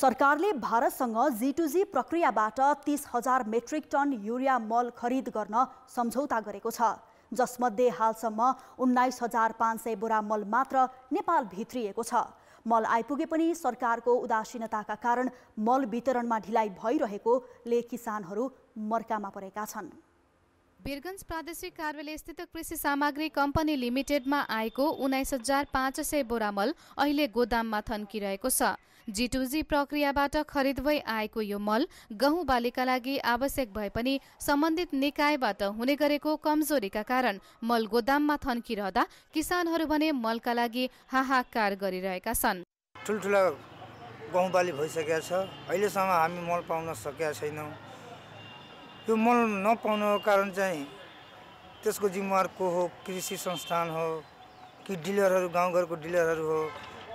सरकारले भारतसँग जी प्रक्रियाबाट तीस हजार मेट्रिक टन युरिया मल खरिद गर्न सम्झौता गरेको छ जसमध्ये हालसम्म उन्नाइस हजार पाँच सय बोरा मल मात्र नेपाल भित्रिएको छ मल आइपुगे पनि सरकारको उदासीनताका कारण मल वितरणमा ढिलाइ भइरहेकोले किसानहरू मर्कामा परेका छन् बिरगंज प्रादेशिक कार्यालयस्थित कृषि सामग्री कम्पनी लिमिटेडमा आएको उन्नाइस हजार पाँच सय बोरामल अहिले गोदाममा थन्किरहेको छ जिटुजी प्रक्रियाबाट खरिद भई आएको यो मल गहुँ बालीका लागि आवश्यक भए पनि सम्बन्धित निकायबाट हुने गरेको कमजोरीका कारण मल गोदाममा थन्किरहँदा किसानहरू भने मलका लागि हाहाकार गरिरहेका छन् ठुल्ठुला गहुँ बाली भइसकेका छ अहिलेसम्म हामी मल पाउन सकेका छैनौँ यो मल नपाउनुको कारण चाहिँ त्यसको जिम्मेवार को हो कृषि संस्थान हो कि डिलरहरू गाउँघरको डिलरहरू हो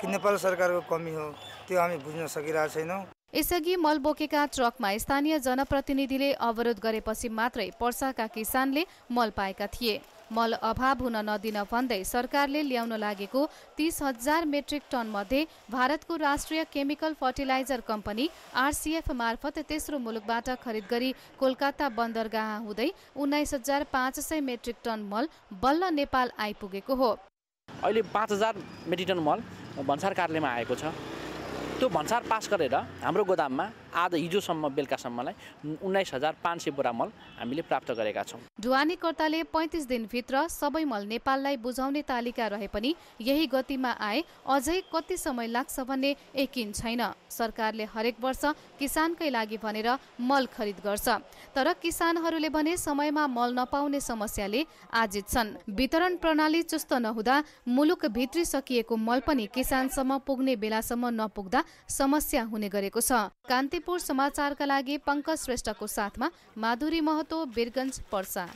कि नेपाल सरकारको कमी हो त्यो हामी बुझ्न सकिरहेको छैनौँ यसअघि मल बोकेका ट्रकमा स्थानीय जनप्रतिनिधिले अवरोध गरेपछि मात्रै पर्साका किसानले मल पाएका थिए मल अभाव हुन नदिन भन्दै सरकारले ल्याउन लागेको तीस हजार मेट्रिक टन मध्ये भारतको राष्ट्रिय केमिकल फर्टिलाइजर कम्पनी आरसिएफ मार्फत तेस्रो मुलुकबाट खरिद गरी कोलकाता बन्दरगाह हुँदै उन्नाइस हजार पाँच सय मेट्रिक टन मल बल्ल नेपाल आइपुगेको हो अहिले पाँच हजार मेट्रिक टन मल भन्सार कार्यालयमा आएको छ त्यो भन्सार पास गरेर हाम्रो गोदाममा आज हिजोसम्म बेलुकासम्मलाई उन्नाइस हजार पाँच सय बोरा मल हामीले प्राप्त गरेका छौँ ढुवानीकर्ताले पैँतिस दिनभित्र सबै मल नेपाललाई बुझाउने तालिका रहे पनि यही गतिमा आए अझै कति समय लाग्छ भन्ने यकिन छैन सरकारले हरेक वर्ष किसानकै लागि भनेर मल खरिद गर्छ तर किसानहरूले भने समयमा मल नपाउने समस्याले आजित छन् वितरण प्रणाली चुस्त नहुँदा मुलुक भित्रिसकिएको मल पनि किसानसम्म पुग्ने बेलासम्म नपुग्दा समस्या हुने गरेको छ कान्ति पुर समाचारका लागि पङ्कज श्रेष्ठको साथमा माधुरी महतो बिरगन्ज पर्सा